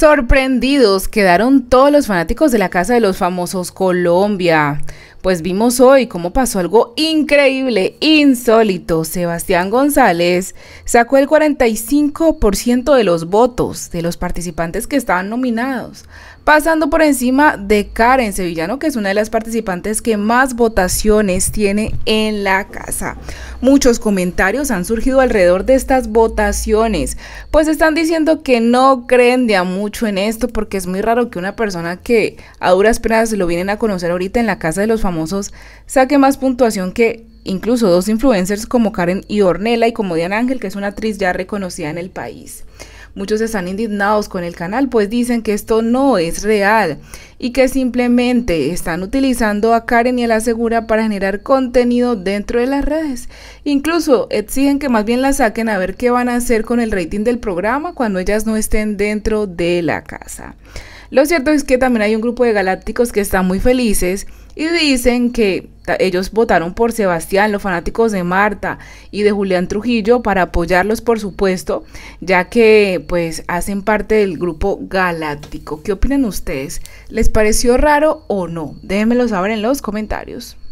Sorprendidos quedaron todos los fanáticos de la Casa de los Famosos Colombia. Pues vimos hoy cómo pasó algo increíble, insólito. Sebastián González sacó el 45% de los votos de los participantes que estaban nominados, pasando por encima de Karen Sevillano, que es una de las participantes que más votaciones tiene en la casa. Muchos comentarios han surgido alrededor de estas votaciones, pues están diciendo que no creen de mucho en esto, porque es muy raro que una persona que a duras penas lo vienen a conocer ahorita en la casa de los famosos, saque más puntuación que incluso dos influencers como Karen y Ornella y como Diana Ángel, que es una actriz ya reconocida en el país. Muchos están indignados con el canal, pues dicen que esto no es real y que simplemente están utilizando a Karen y a la Segura para generar contenido dentro de las redes. Incluso exigen que más bien la saquen a ver qué van a hacer con el rating del programa cuando ellas no estén dentro de la casa. Lo cierto es que también hay un grupo de galácticos que están muy felices y dicen que ellos votaron por Sebastián, los fanáticos de Marta y de Julián Trujillo para apoyarlos, por supuesto, ya que pues hacen parte del grupo galáctico. ¿Qué opinan ustedes? ¿Les pareció raro o no? Déjenmelo saber en los comentarios.